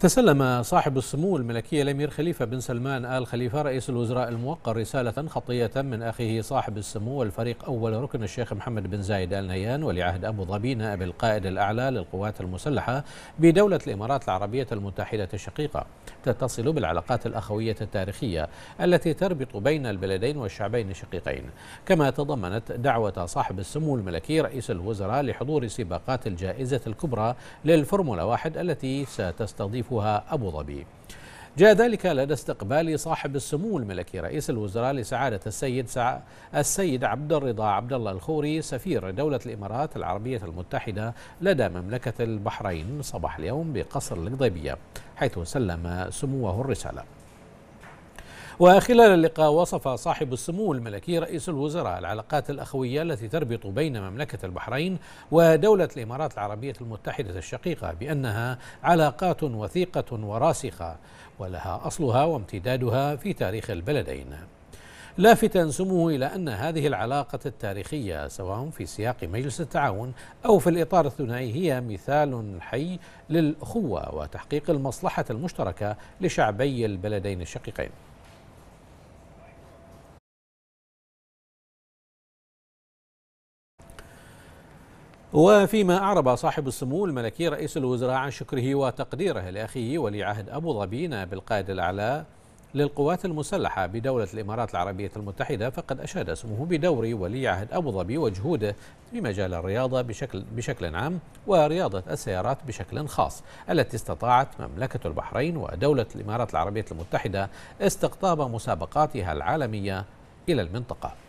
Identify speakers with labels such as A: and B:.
A: تسلم صاحب السمو الملكي الأمير خليفة بن سلمان آل خليفة رئيس الوزراء الموقر رسالة خطية من أخيه صاحب السمو والفريق أول ركن الشيخ محمد بن زايد آل نهيان ولعهد أبو ظبي نائب القائد الأعلى للقوات المسلحة بدولة الإمارات العربية المتحدة الشقيقة تتصل بالعلاقات الأخوية التاريخية التي تربط بين البلدين والشعبين الشقيقين كما تضمنت دعوة صاحب السمو الملكي رئيس الوزراء لحضور سباقات الجائزة الكبرى للفورمولا واحد التي ستستضيف تستهدفها أبو ظبي جاء ذلك لدى استقبال صاحب السمو الملكي رئيس الوزراء لسعادة السيد سع... السيد عبد الرضا عبد الله الخوري سفير دولة الإمارات العربية المتحدة لدى مملكة البحرين صباح اليوم بقصر القضيبية حيث سلم سموه الرسالة وخلال اللقاء وصف صاحب السمو الملكي رئيس الوزراء العلاقات الأخوية التي تربط بين مملكة البحرين ودولة الإمارات العربية المتحدة الشقيقة بأنها علاقات وثيقة وراسخة ولها أصلها وامتدادها في تاريخ البلدين لافتا سموه إلى أن هذه العلاقة التاريخية سواء في سياق مجلس التعاون أو في الإطار الثنائي هي مثال حي للأخوة وتحقيق المصلحة المشتركة لشعبي البلدين الشقيقين وفيما أعرب صاحب السمو الملكي رئيس الوزراء عن شكره وتقديره لأخيه ولي عهد أبو ظبي نائب القائد الأعلى للقوات المسلحة بدولة الإمارات العربية المتحدة فقد أشاد اسمه بدور ولي عهد أبو ظبي وجهوده في مجال الرياضة بشكل, بشكل عام ورياضة السيارات بشكل خاص التي استطاعت مملكة البحرين ودولة الإمارات العربية المتحدة استقطاب مسابقاتها العالمية
B: إلى المنطقة